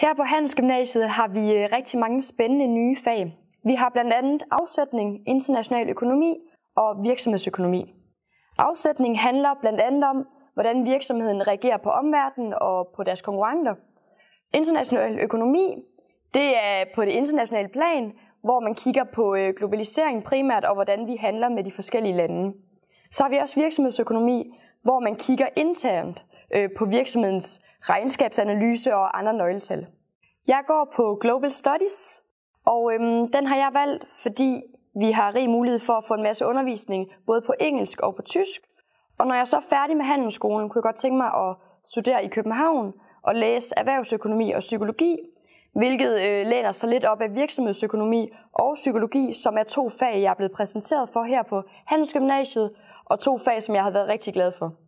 Her på Handelsgymnasiet har vi øh, rigtig mange spændende nye fag. Vi har blandt andet afsætning, international økonomi og virksomhedsøkonomi. Afsætning handler blandt andet om, hvordan virksomheden reagerer på omverdenen og på deres konkurrenter. International økonomi, det er på det internationale plan, hvor man kigger på øh, globalisering primært og hvordan vi handler med de forskellige lande. Så har vi også virksomhedsøkonomi, hvor man kigger internt øh, på virksomhedens regnskabsanalyse og andre nøgletal. Jeg går på Global Studies, og øhm, den har jeg valgt, fordi vi har rig mulighed for at få en masse undervisning, både på engelsk og på tysk. Og når jeg så er færdig med handelsskolen, kunne jeg godt tænke mig at studere i København og læse erhvervsøkonomi og psykologi, hvilket øh, læner sig lidt op af virksomhedsøkonomi og psykologi, som er to fag, jeg er blevet præsenteret for her på Handelsgymnasiet, og to fag, som jeg har været rigtig glad for.